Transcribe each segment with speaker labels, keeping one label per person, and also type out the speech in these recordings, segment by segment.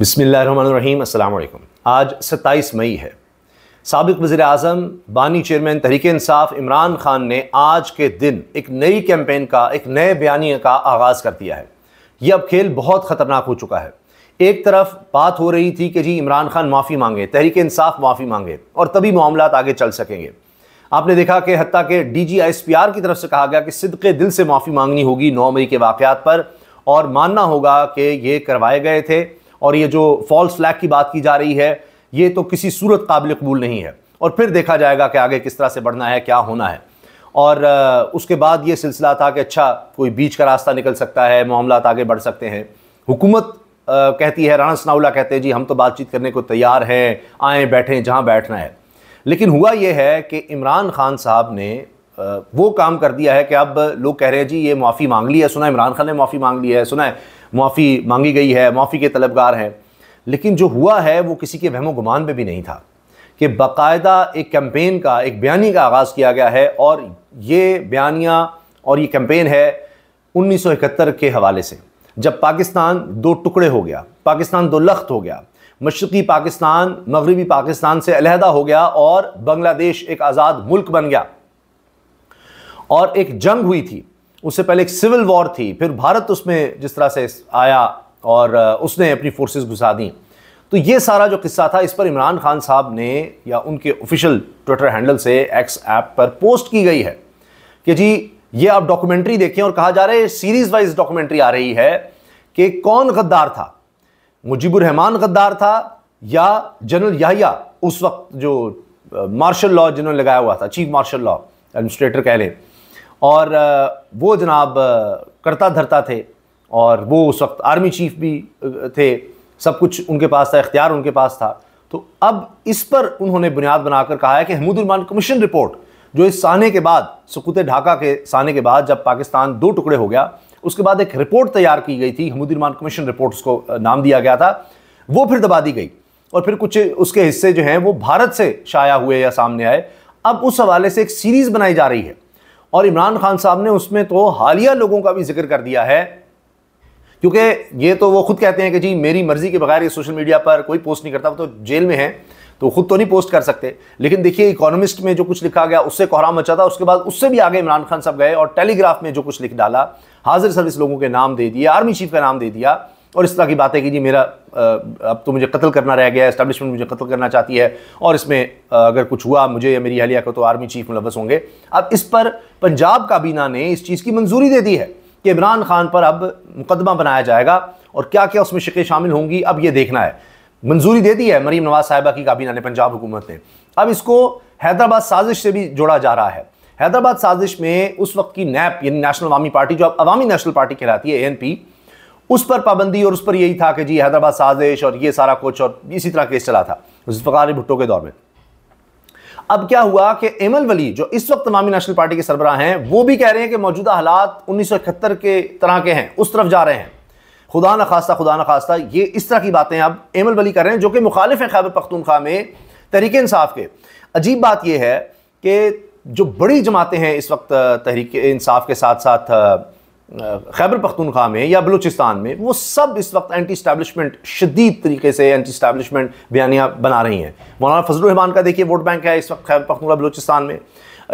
Speaker 1: बसमीम अल्लाम आज सत्ताईस मई है सबक वज़र अजम बानी चेयरमैन तहरीक इंसाफ इमरान ख़ान ने आज के दिन एक नई कैंपेन का एक नए बयानी का आगाज़ कर दिया है यह अब खेल बहुत ख़तरनाक हो चुका है एक तरफ बात हो रही थी कि जी इमरान खान माफ़ी मांगे तहरीक इंसाफ माफ़ी मांगे और तभी मामला आगे चल सकेंगे आपने देखा कि हती के D G I S P R की तरफ से कहा गया कि सिद्क दिल से माफ़ी मांगनी होगी नौ मई के वाक़ पर और मानना होगा कि ये करवाए गए थे और ये जो फॉल्स फ्लैग की बात की जा रही है ये तो किसी सूरत काबिल कबूल नहीं है और फिर देखा जाएगा कि आगे किस तरह से बढ़ना है क्या होना है और उसके बाद ये सिलसिला था कि अच्छा कोई बीच का रास्ता निकल सकता है मामला आगे बढ़ सकते हैं हुकूमत कहती है राणा सनाउला कहते हैं जी हम तो बातचीत करने को तैयार हैं आएँ बैठें जहाँ बैठना है लेकिन हुआ यह है कि इमरान खान साहब ने वो काम कर दिया है कि अब लोग कह रहे हैं जी ये माफ़ी मांग ली है सुना इमरान खान ने माफ़ी मांग ली है सुना है माफ़ी मांगी गई है माफ़ी के तलबगार हैं लेकिन जो हुआ है वो किसी के वहमो गुमान पर भी नहीं था कि बाकायदा एक कैंपेन का एक बयानी का आगाज़ किया गया है और ये बयानियाँ और ये कैंपेन है उन्नीस सौ इकहत्तर के हवाले से जब पाकिस्तान दो टुकड़े हो गया पाकिस्तान दो लख्त हो गया मशरक़ी पाकिस्तान मगरबी पाकिस्तान से अलहदा हो गया और बांग्लादेश एक आज़ाद मुल्क बन गया और एक जंग हुई थी उससे पहले एक सिविल वॉर थी फिर भारत उसमें जिस तरह से आया और उसने अपनी फोर्सेस घुसा दी तो ये सारा जो किस्सा था इस पर इमरान खान साहब ने या उनके ऑफिशियल ट्विटर हैंडल से एक्स ऐप पर पोस्ट की गई है कि जी ये आप डॉक्यूमेंट्री देखें और कहा जा रहा है सीरीज वाइज डॉक्यूमेंट्री आ रही है कि कौन गद्दार था मुजीबुर रहमान गद्दार था या जनरल याहिया उस वक्त जो मार्शल लॉ जिन्होंने लगाया हुआ था चीफ मार्शल लॉ एडमिनिस्ट्रेटर कह लें और वो जनाब करता धरता थे और वो उस वक्त आर्मी चीफ भी थे सब कुछ उनके पास था इख्तियार उनके पास था तो अब इस पर उन्होंने बुनियाद बनाकर कहा है कि हमूदरमान कमीशन रिपोर्ट जो इस साने के बाद सकूत ढाका के साने के बाद जब पाकिस्तान दो टुकड़े हो गया उसके बाद एक रिपोर्ट तैयार की गई थी हमूदुलमान कमीशन रिपोर्ट उसको नाम दिया गया था वो फिर दबा दी गई और फिर कुछ उसके हिस्से जो हैं वो भारत से शाया हुए या सामने आए अब उस हवाले से एक सीरीज़ बनाई जा रही है और इमरान खान साहब ने उसमें तो हालिया लोगों का भी जिक्र कर दिया है क्योंकि ये तो वो खुद कहते हैं कि जी मेरी मर्ज़ी के बगैर ये सोशल मीडिया पर कोई पोस्ट नहीं करता वो तो जेल में है तो खुद तो नहीं पोस्ट कर सकते लेकिन देखिए इकोनॉमिस्ट में जो कुछ लिखा गया उससे कोहराम मचा था उसके बाद उससे भी आगे इमरान खान साहब गए और टेलीग्राफ में जो कुछ लिख डाला हाजिर सर्विस लोगों के नाम दे दिए आर्मी चीफ का नाम दे दिया और इस तरह की बातें कि जी मेरा अब तो मुझे कत्ल करना रह गया है मुझे कत्ल करना चाहती है और इसमें अगर कुछ हुआ मुझे या मेरी अहलिया को तो आर्मी चीफ मुलवस होंगे अब इस पर पंजाब काबीना ने इस चीज़ की मंजूरी दे दी है कि इमरान खान पर अब मुकदमा बनाया जाएगा और क्या क्या उसमें शिकें शामिल होंगी अब ये देखना है मंजूरी दे दी है मरीम नवाज साहिबा की काबीना ने पंजाब हुकूमत ने अब इसको हैदराबाद साजिश से भी जोड़ा जा रहा है हैदराबाद साजिश में उस वक्त की नैप यानी नेशनल अवामी पार्टी जो अब अवामी नेशनल पार्टी कहलाती है एन पी उस पर पाबंदी और उस पर यही था कि जी हैदराबाद साजिश और ये सारा कुछ और इसी तरह केस चला था जुल्फ़ार भुट्टो के दौर में अब क्या हुआ कि एमल वली जो इस वक्त तमामी नेशनल पार्टी के सरबराह हैं वो भी कह रहे हैं कि मौजूदा हालात उन्नीस के तरह के हैं उस तरफ जा रहे हैं खुदा न खास्ता खुदा न खास्ता ये इस तरह की बातें अब एमल वली कर रहे हैं जो कि मुखालिफ हैं खैबर पख्तूनख्वा में तहरीक इंसाफ के अजीब बात यह है कि जो बड़ी जमातें हैं इस वक्त तहरीक इंसाफ के साथ साथ खैबर पख्तनख्वा में या बलूचिस्तान में वो सब इस वक्त एंटी स्टैब्लिशमेंट शदीद तरीके से एंटी स्टैब्लिशमेंट बयानियाँ बना रही हैं मौलाना फजल रहमान का देखिए वोट बैंक है इस वक्त खैबर पख्तूनख्वा बलूचिस्तान में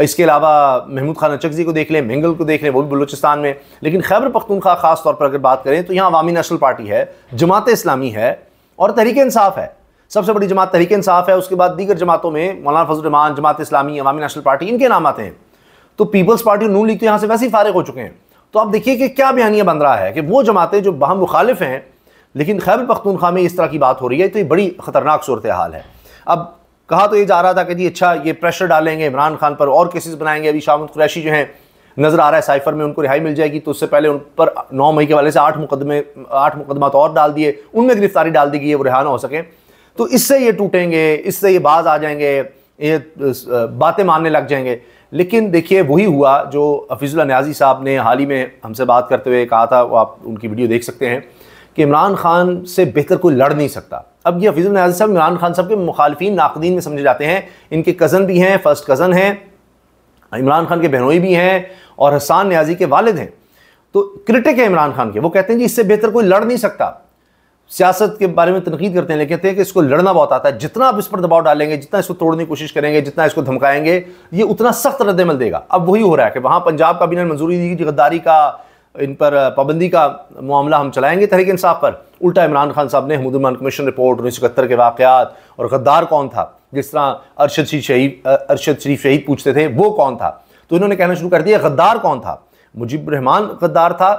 Speaker 1: इसके अलावा महमूद खान नचकजी को देख लें मेंगल को देख लें वो भी बलूचिस्तान में लेकिन खैबर पख्तूनख्वा ख़ास तौर पर अगर बात करें तो यहाँ अवामी नेशनल पार्टी है जमात इस्लामी है और तहरीक इंसाफ है सबसे बड़ी जमात तहरीक इंसाफ है उसके बाद दीगर जमातों में मौलाना फजल रहमान जमात इस्लामी अवामी नेशनल पार्टी इनके नाम आते हैं तो पीपल्स पार्टी नून लीग तो यहाँ से वैसे ही फारग हो चुके हैं तो आप देखिए कि क्या बयानिया बन रहा है कि वो जमातें जो बहम मुखालिफ हैं लेकिन खैबर पख्तूनखा में इस तरह की बात हो रही है तो ये बड़ी ख़तरनाक सूरत हाल है अब कहा तो ये जा रहा था कि जी अच्छा ये प्रेशर डालेंगे इमरान खान पर और केसेस बनाएंगे अभी शामुद कुरैशी जो हैं नज़र आ रहा है साइफर में उनको रिहाई मिल जाएगी तो उससे पहले उन पर नौ मई के वाले से आठ मुकदमे आठ मुकदमा और डाल दिए उनमें गिरफ्तारी डाल दी गई है वो रिहा ना हो सकें तो इससे ये टूटेंगे इससे ये बाज आ जाएंगे ये बातें मानने लग जाएंगे लेकिन देखिए वही हुआ जो हफीज़ुल्ला न्याजी साहब ने हाल ही में हमसे बात करते हुए कहा था वो आप उनकी वीडियो देख सकते हैं कि इमरान खान से बेहतर कोई लड़ नहीं सकता अब ये हफीज़ुल न्याजी साहब इमरान खान साहब के मुखालफी नाकदीन में समझे जाते हैं इनके कज़न भी हैं फ़र्स्ट कज़न हैं इमरान खान के बहनोई भी हैं और हसान न्याजी के वालद हैं तो क्रिटिक है इमरान खान के वो कहते हैं जी इससे बेहतर कोई लड़ नहीं सकता सियासत के बारे में तनकीद करते हैं लेकिन कहते हैं कि इसको लड़ना बहुत आता है जितना आप इस पर दबाव डालेंगे जितना इसको तोड़ने की कोशिश करेंगे जितना इसको धमकाएंगे ये उतना सख्त रद्दमल देगा अब वही हो रहा है कि वहाँ पंजाब का बिना मंजूरी दी कि गद्दारी का इन पर पाबंदी का मामला हम चलाएंगे तहरीक इंसाफ पर उल्टा इमरान खान साहब ने हमुदुलमान कमीशन रिपोर्ट उन्नीस सौ इकहत्तर के वाकत और गद्दार कौन था जिस तरह अरशद शरीफ शहीद अरशद शरीफ शहीद पूछते थे वो कौन था तो इन्होंने कहना शुरू कर दिया गद्दार कौन था मुजीब रहमान गद्दार था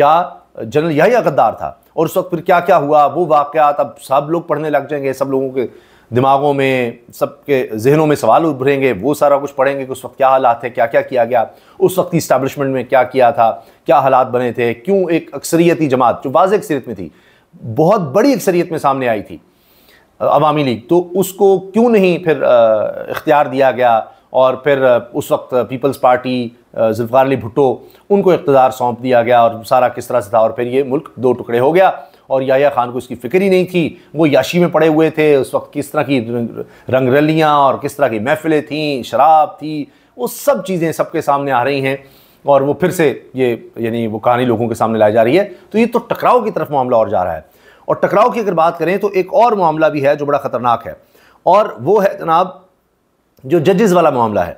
Speaker 1: या जनरल याहिया गद्दार था और उस वक्त फिर क्या क्या हुआ वो वाक़ात अब सब लोग पढ़ने लग जाएंगे सब लोगों के दिमागों में सबके जहनों में सवाल उभरेंगे वो सारा कुछ पढ़ेंगे कि उस वक्त क्या हालात है क्या क्या किया गया उस वक्त इस्टबलिशमेंट में क्या किया था क्या हालात बने थे क्यों एक अक्सरियती जमात जो वाज अक्सरीत में थी बहुत बड़ी अक्सरियत में सामने आई थी अवामी लीग तो उसको क्यों नहीं फिर इख्तियार दिया गया और फिर उस वक्त पीपल्स पार्टी जुल्फ़ार अली भुट्टो उनको इकतदार सौंप दिया गया और सारा किस तरह से था और फिर ये मुल्क दो टुकड़े हो गया और याया खान को इसकी फ़िक्र ही नहीं थी वो याशी में पड़े हुए थे उस वक्त किस तरह की रंगरलियाँ और किस तरह की महफ़िलें थीं शराब थी वो सब चीज़ें सबके सामने आ रही हैं और वो फिर से ये यानी वो कहानी लोगों के सामने लाई जा रही है तो ये तो टकराव की तरफ मामला और जा रहा है और टकराव की अगर बात करें तो एक और मामला भी है जो बड़ा ख़तरनाक है और वो है जनाब जो जजेस वाला मामला है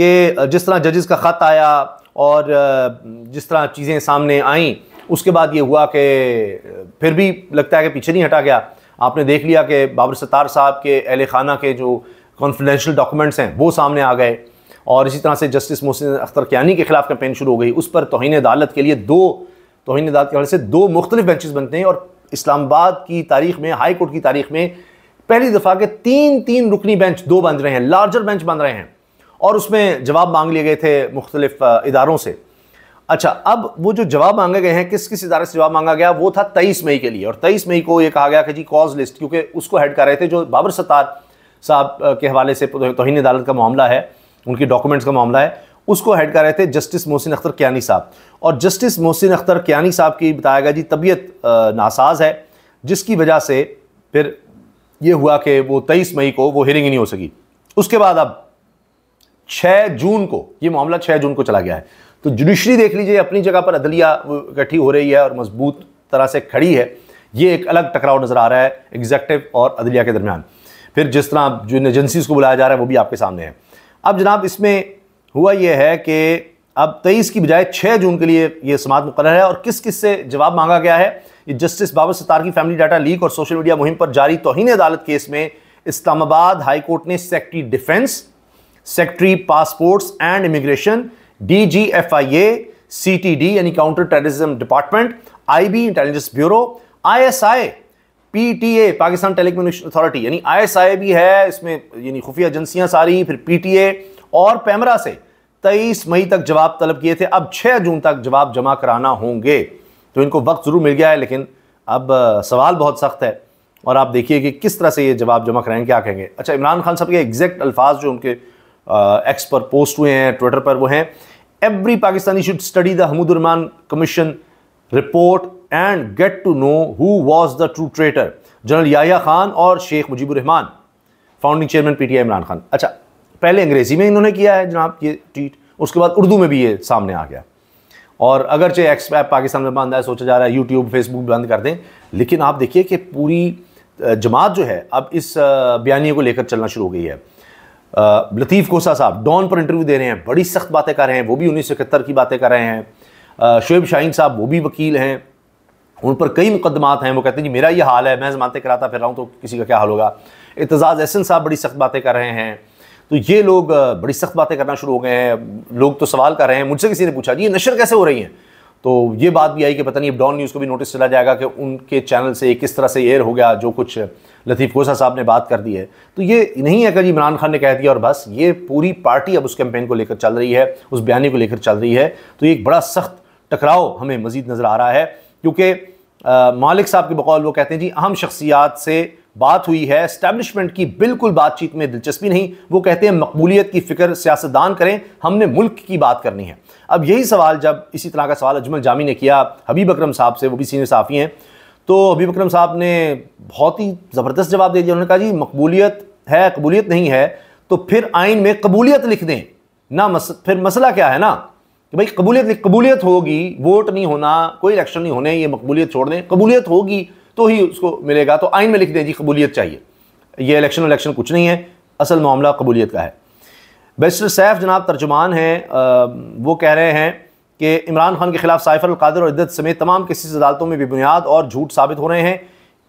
Speaker 1: कि जिस तरह जजेस का ख़त आया और जिस तरह चीज़ें सामने आईं उसके बाद ये हुआ कि फिर भी लगता है कि पीछे नहीं हटा गया आपने देख लिया कि बाबर सत्तार साहब के अहल खाना के जो कॉन्फिडेंशियल डॉक्यूमेंट्स हैं वो सामने आ गए और इसी तरह से जस्टिस मोहसिन अख्तर कीानी के खिलाफ कैंपेन शुरू हो गई उस पर तोहन अदालत के लिए दो तोहन अदालत के हवाले से दो मुख्तलिफ बेंचेस बनते हैं और इस्लामाबाद की तारीख में हाई कोर्ट की तारीख में पहली दफा के तीन तीन रुकनी बेंच दो बन रहे हैं लार्जर बेंच बन रहे हैं और उसमें जवाब मांग लिए गए थे मुख्तलिफ इदारों से अच्छा अब वो जो जवाब मांगे गए हैं किस किस इदारे से जवाब मांगा गया वो था तेईस मई के लिए और तेईस मई को ये कहा गया कि जी कॉज लिस्ट क्योंकि उसको हेड कर रहे थे जो बाबर सत्तार साहब के हवाले से तो, तोहन अदालत का मामला है उनकी डॉक्यूमेंट्स का मामला है उसको हेड कर रहे थे जस्टिस मोहसिन अख्तर कियानी साहब और जस्टिस मोहसिन अख्तर कियानी साहब की बताया गया जी तबीयत नासाज है जिसकी वजह से फिर ये हुआ कि वो तेईस मई को वो हियरिंग नहीं हो सकी उसके बाद अब 6 जून को ये मामला 6 जून को चला गया है तो जुडिशरी देख लीजिए अपनी जगह पर अदलिया इकट्ठी हो रही है और मजबूत तरह से खड़ी है ये एक अलग टकराव नज़र आ रहा है एग्जेक्टिव और अदलिया के दरमियान फिर जिस तरह जो इन एजेंसीज़ को बुलाया जा रहा है वो भी आपके सामने है अब जनाब इसमें हुआ यह है कि अब तेईस की बजाय छह जून के लिए यह समात मुकर है और किस किस से जवाब मांगा गया है जस्टिस बाबर सत्तार की फैमिली डाटा लीक और सोशल मीडिया मुहिम पर जारी तोहिन अदालत केस में इस्लामाबाद हाईकोर्ट ने secretary defence secretary passports and immigration D G F I A C T D यानी counter terrorism department I B intelligence bureau I S I P T A Pakistan telecommunication authority यानी I S आई भी है इसमें यानी खुफिया एजेंसियां सारी फिर पी टी ए और पैमरा से तेईस मई तक जवाब तलब किए थे अब छह जून तक जवाब जमा कराना होंगे तो इनको वक्त ज़रूर मिल गया है लेकिन अब सवाल बहुत सख्त है और आप देखिए कि किस तरह से ये जवाब जमा कराएंगे क्या कहेंगे अच्छा इमरान खान साहब के एग्जैक्ट अल्फाज जो उनके एक्स पर पोस्ट हुए हैं ट्विटर पर वो हैं every Pakistani should study the Hamoodur Rahman commission report and get to know who was the true traitor general Yahya Khan और Sheikh Mujibur Rahman founding chairman P T I Imran Khan अच्छा पहले अंग्रेज़ी में इन्होंने किया है जनाब ये ट्वीट उसके बाद उर्दू में भी ये सामने आ गया और चाहे एक्स ऐप पाकिस्तान में बंद है सोचा जा रहा है यूट्यूब फेसबुक बंद कर दें लेकिन आप देखिए कि पूरी जमात जो है अब इस बयानी को लेकर चलना शुरू हो गई है लतीफ़ कोसा साहब डॉन पर इंटरव्यू दे रहे हैं बड़ी सख्त बातें कर रहे हैं वो भी उन्नीस की बातें कर रहे हैं शुएब शाहीन साहब वो भी वकील हैं उन पर कई मुकदमात हैं वो कहते हैं जी मेरा ये हाल है मैं जमानतें कराता फिर रहा हूँ तो किसी का क्या हाल होगा एतजाज़ एहसन साहब बड़ी सख्त बातें कर रहे हैं तो ये लोग बड़ी सख्त बातें करना शुरू हो गए हैं लोग तो सवाल कर रहे हैं मुझसे किसी ने पूछा जी ये नशर कैसे हो रही हैं तो ये बात भी आई कि पता नहीं अब डॉन न्यूज़ को भी नोटिस चला जाएगा कि उनके चैनल से किस तरह से एयर हो गया जो कुछ लतीफ़ गोसा साहब ने बात कर दी है तो ये नहीं है कि इमरान खान ने कह दिया और बस ये पूरी पार्टी अब उस कैंपेन को लेकर चल रही है उस बयानी को लेकर चल रही है तो ये एक बड़ा सख्त टकराव हमें मज़ीद नज़र आ रहा है क्योंकि मालिक साहब के बकौल वो कहते हैं जी अहम शख्सियात से बात हुई है स्टैब्लिशमेंट की बिल्कुल बातचीत में दिलचस्पी नहीं वो कहते हैं मकबूलियत की फिक्र सियासतदान करें हमने मुल्क की बात करनी है अब यही सवाल जब इसी तरह का सवाल अजमल जामी ने किया हबीब अक्रम साहब से वो भी सीनियर साफ़ी हैं तो हबीब अक्रम साहब ने बहुत ही ज़बरदस्त जवाब दे दिया उन्होंने कहा जी मकबूलियत है कबूलियत नहीं है तो फिर आइन में कबूलियत लिख दें ना मस, फिर मसला क्या है ना कि भाई कबूलियत कबूलियत होगी वोट नहीं होना कोई इलेक्शन नहीं होने ये मकबूलियत छोड़ दें कबूलियत होगी तो ही उसको मिलेगा तो आइन में लिख दें जी कबूलियत चाहिए यह इलेक्शन वलेक्शन कुछ नहीं है असल मामला कबूलियत का है बैरिस्टर सैफ जनाब तर्जुमान हैं वो कह रहे हैं कि इमरान खान के खिलाफ साइफर अलकादर और इद्दत समेत तमाम किसी अदालतों में बेबुनियाद और झूठ साबित हो रहे हैं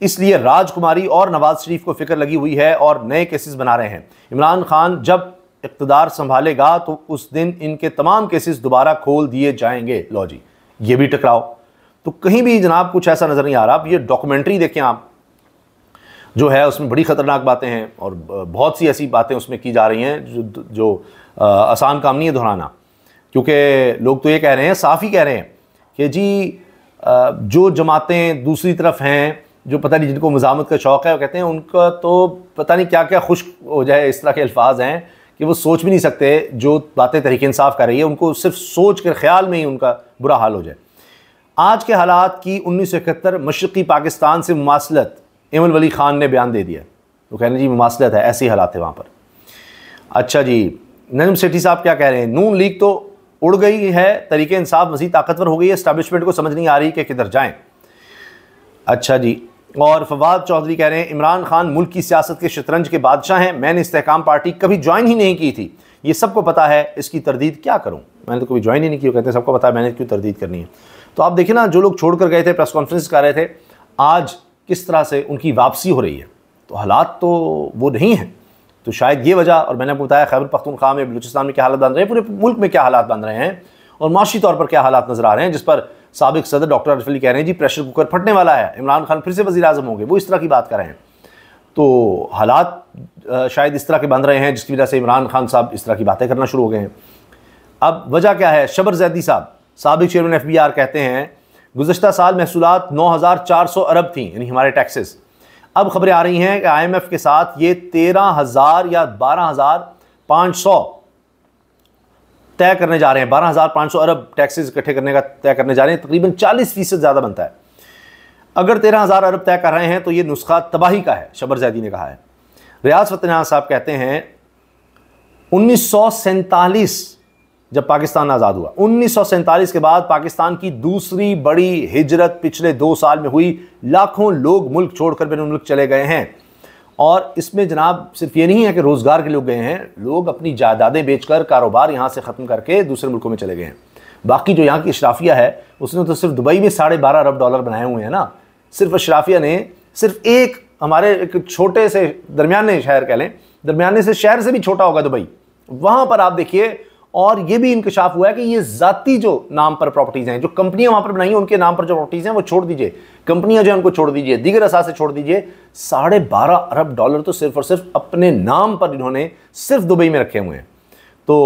Speaker 1: इसलिए राजकुमारी और नवाज शरीफ को फिक्र लगी हुई है और नए केसेस बना रहे हैं इमरान खान जब इकतदार संभालेगा तो उस दिन इनके तमाम केसेस दोबारा खोल दिए जाएंगे लॉजी जी ये भी टकराव तो कहीं भी जनाब कुछ ऐसा नज़र नहीं आ रहा आप ये डॉक्यूमेंट्री देखें आप जो है उसमें बड़ी ख़तरनाक बातें हैं और बहुत सी ऐसी बातें उसमें की जा रही हैं जो जो आ, आसान काम नहीं है दोहराना क्योंकि लोग तो ये कह रहे हैं साफ ही कह रहे हैं कि जी आ, जो जमातें दूसरी तरफ हैं जो पता नहीं जिनको मजामत का शौक़ है वो कहते हैं उनका तो पता नहीं क्या क्या खुश हो जाए इस तरह के अल्फाज हैं कि वो सोच भी नहीं सकते जो बातें तरीके इंसाफ कर रही है उनको सिर्फ सोच कर ख्याल में ही उनका बुरा हाल हो जाए आज के हालात की उन्नीस सौ इकहत्तर मशरक़ी पाकिस्तान से मुासलत एमल वली ख़ान ने बयान दे दिया तो कहना जी मुासलत है ऐसे हालात है वहाँ पर अच्छा जी नजम सेठी साहब क्या कह रहे हैं नून लीग तो उड़ गई है तरीके इंसाफ मज़ीद ताकतवर हो गई है इस्टबलिशमेंट को समझ नहीं आ रही कि किधर जाएँ अच्छा जी और फवाद चौधरी कह रहे हैं इमरान खान मुल्क की सियासत के शतरंज के बादशाह हैं मैंने इस्तेकाम पार्टी कभी ज्वाइन ही नहीं की थी ये सबको पता है इसकी तरदीद क्या करूँ मैंने तो कभी ज्वाइन ही नहीं की कहते हैं सबको पता है मैंने क्यों तरदीद करनी है तो आप देखिए ना जो लोग छोड़ कर गए थे प्रेस कॉन्फ्रेंस कर रहे थे आज किस तरह से उनकी वापसी हो रही है तो हालात तो वो नहीं है तो शायद ये वजह और मैंने आपको बताया खैबर पख्तूनख्वा में बलूचिस्तान में क्या हालात बन रहे हैं पूरे मुल्क में क्या हालात बन रहे हैं और माशी तौर पर क्या हालात नज़र आ रहे हैं जिस पर सबक सदर डॉक्टर अरफ अली कह रहे हैं जी प्रेशर कुकर फटने वाला है इमरान खान फिर से वजी अजम होंगे वो इस तरह की बात कर रहे हैं तो हालात शायद इस तरह के बन रहे हैं जिसकी वजह से इमरान खान साहब इस तरह की बातें करना शुरू हो गए हैं अब वजह क्या है शबर जैदी साहब सबक चेयरमैन एफ बी आर कहते हैं गुजशत साल महसूलत नौ हज़ार चार सौ अरब थी यानी हमारे टैक्सेस अब खबरें आ रही हैं कि आई एम एफ़ के साथ ये तेरह हज़ार या बारह हज़ार पाँच सौ तय करने जा रहे हैं बारह हज़ार पाँच सौ अरब टैक्सेस इकट्ठे करने का तय करने जा रहे हैं तकरीबन चालीस फीसद ज़्यादा बनता है अगर तेरह हज़ार अरब तय कर रहे हैं तो ये नुस्खा तबाही का है शबर जैदी ने कहा है रियाज फतनाज साहब कहते हैं उन्नीस सौ सैंतालीस जब पाकिस्तान आज़ाद हुआ उन्नीस के बाद पाकिस्तान की दूसरी बड़ी हिजरत पिछले दो साल में हुई लाखों लोग मुल्क छोड़कर बैरून मुल्क चले गए हैं और इसमें जनाब सिर्फ ये नहीं है कि रोज़गार के लोग गए हैं लोग अपनी जायदादें बेचकर कारोबार यहाँ से ख़त्म करके दूसरे मुल्कों में चले गए हैं बाकी जो यहाँ की अशराफिया है उसने तो सिर्फ दुबई में साढ़े बारह अरब डॉलर बनाए हुए हैं ना सिर्फ अशराफिया ने सिर्फ एक हमारे एक छोटे से दरमियाने शहर कह लें दरमियाने से शहर से भी छोटा होगा दुबई वहाँ पर आप देखिए और ये भी इंकशाफ हुआ है कि ये जाति जो नाम पर प्रॉपर्टीज़ हैं जो कंपनियां वहाँ पर बनाई हैं उनके नाम पर जो प्रॉपर्टीज़ हैं वो छोड़ दीजिए कंपनियां जो है उनको छोड़ दीजिए दीगर असासे छोड़ दीजिए साढ़े बारह अरब डॉलर तो सिर्फ और सिर्फ अपने नाम पर इन्होंने सिर्फ दुबई में रखे हुए हैं तो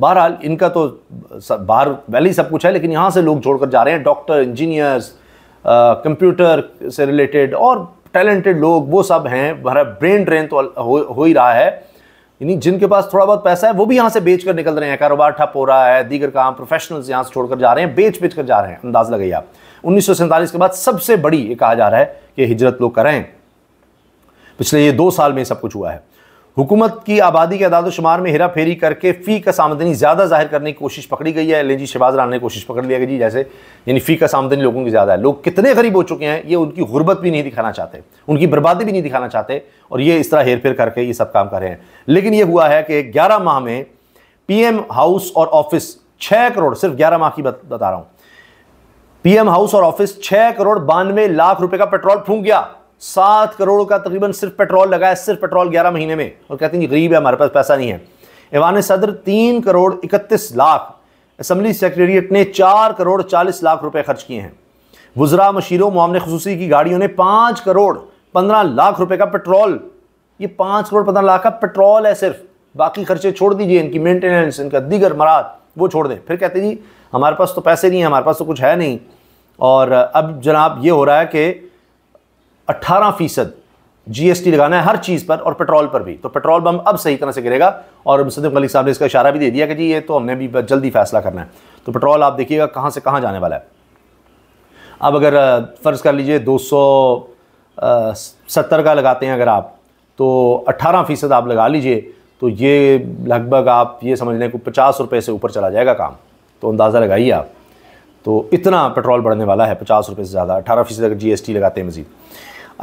Speaker 1: बहरहाल इनका तो बाहर वैली सब कुछ है लेकिन यहाँ से लोग छोड़कर जा रहे हैं डॉक्टर इंजीनियर्स कंप्यूटर से रिलेटेड और टैलेंटेड लोग वो सब हैं भरा ब्रेन ड्रेन तो हो, हो ही रहा है यानी जिनके पास थोड़ा बहुत पैसा है वो भी यहाँ से बेच कर निकल रहे हैं कारोबार ठप हो रहा है दीगर काम प्रोफेशनल्स यहाँ से छोड़कर जा रहे हैं बेच बेच कर जा रहे हैं अंदाज लगाइए आप उन्नीस के बाद सबसे बड़ी ये कहा जा रहा है कि हिजरत लोग करें पिछले ये दो साल में सब कुछ हुआ है हुकूमत की आबादी के अदाद शुमार में हेरा फेरी करके फ़ी का आमदनी ज़्यादा जाहिर करने की कोशिश पकड़ी गई है एल जी शहबाज राना ने कोशिश पकड़ लिया कि जी जैसे यानी फ़ी का आमदनी लोगों की ज़्यादा है लोग कितने गरीब हो चुके हैं ये उनकी गुर्बत भी नहीं दिखाना चाहते उनकी बर्बादी भी नहीं दिखाना चाहते और ये इस तरह हेर फेर करके ये सब काम कर रहे हैं लेकिन ये हुआ है कि ग्यारह माह में पी एम हाउस और ऑफिस छः करोड़ सिर्फ ग्यारह माह की बता रहा हूँ पीएम हाउस और ऑफिस छह करोड़ बानवे लाख रुपए का पेट्रोल फूंक गया सात करोड़ का तकरीबन सिर्फ पेट्रोल लगा है सिर्फ पेट्रोल ग्यारह महीने में और कहते हैं गरीब है हमारे पास पैसा नहीं है ईवान सदर तीन करोड़ इकतीस लाख असम्बली सेक्रेटरीट ने चार करोड़ चालीस लाख रुपए खर्च किए हैं वज्रा मशीरों मामले खसूसी की गाड़ियों ने पाँच करोड़ पंद्रह लाख रुपए का पेट्रोल ये पाँच करोड़ पंद्रह लाख का पेट्रोल है सिर्फ बाकी खर्चे छोड़ दीजिए इनकी मेंटेनेंस इनका दीगर मरात वो छोड़ दें फिर कहते जी हमारे पास तो पैसे नहीं है हमारे पास तो कुछ है नहीं और अब जनाब ये हो रहा है कि अट्ठारह फीसद जीएसटी लगाना है हर चीज़ पर और पेट्रोल पर भी तो पेट्रोल पंप अब सही तरह से गिरेगा और सदम मलिक साहब ने इसका इशारा भी दे दिया कि जी ये तो हमने भी जल्दी फैसला करना है तो पेट्रोल आप देखिएगा कहाँ से कहाँ जाने वाला है अब अगर फ़र्ज़ कर लीजिए दो सत्तर का लगाते हैं अगर आप तो अट्ठारह फ़ीसद आप लगा लीजिए तो ये लगभग आप ये समझ लें कि पचास रुपये से ऊपर चला जाएगा काम तो अंदाज़ा लगाइए आप तो इतना पेट्रोल बढ़ने वाला है पचास रुपये से ज़्यादा अठारह फीसद अगर जी लगाते हैं मजीद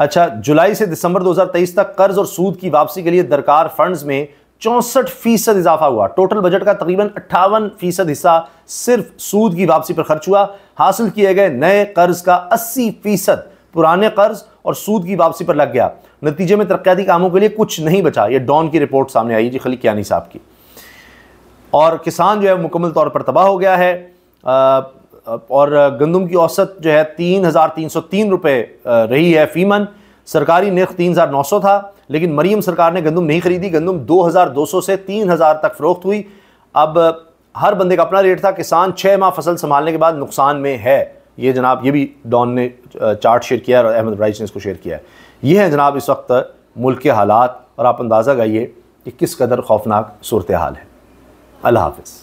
Speaker 1: अच्छा जुलाई से दिसंबर 2023 तक कर्ज और सूद की वापसी के लिए दरकार फंड्स में चौंसठ फीसद इजाफा हुआ टोटल बजट का तकरीबन अट्ठावन फीसद हिस्सा सिर्फ सूद की वापसी पर खर्च हुआ हासिल किए गए नए कर्ज का अस्सी फीसद पुराने कर्ज और सूद की वापसी पर लग गया नतीजे में तरक्याती कामों के लिए कुछ नहीं बचा यह डॉन की रिपोर्ट सामने आई जी खली साहब की और किसान जो है मुकम्मल तौर पर तबाह हो गया है और गंदम की औसत जो है तीन हज़ार तीन सौ तीन रुपये रही है फ़ीमन सरकारी नर्ख तीन हज़ार नौ सौ था लेकिन मरीम सरकार ने गंदम नहीं खरीदी गंदम दो हज़ार दो सौ से तीन हज़ार तक फ़रोख्त हुई अब हर बंदे का अपना रेट था किसान छः माह फसल संभालने के बाद नुकसान में है ये जनाब ये भी डॉन ने चार्ट शेयर किया है और अहमद राइज ने इसको शेयर किया है ये है जनाब इस वक्त मुल्क के हालात और आप अंदाज़ा गाइए कि किस कदर खौफनाक सूरत हाल है अल्लाह हाफिज़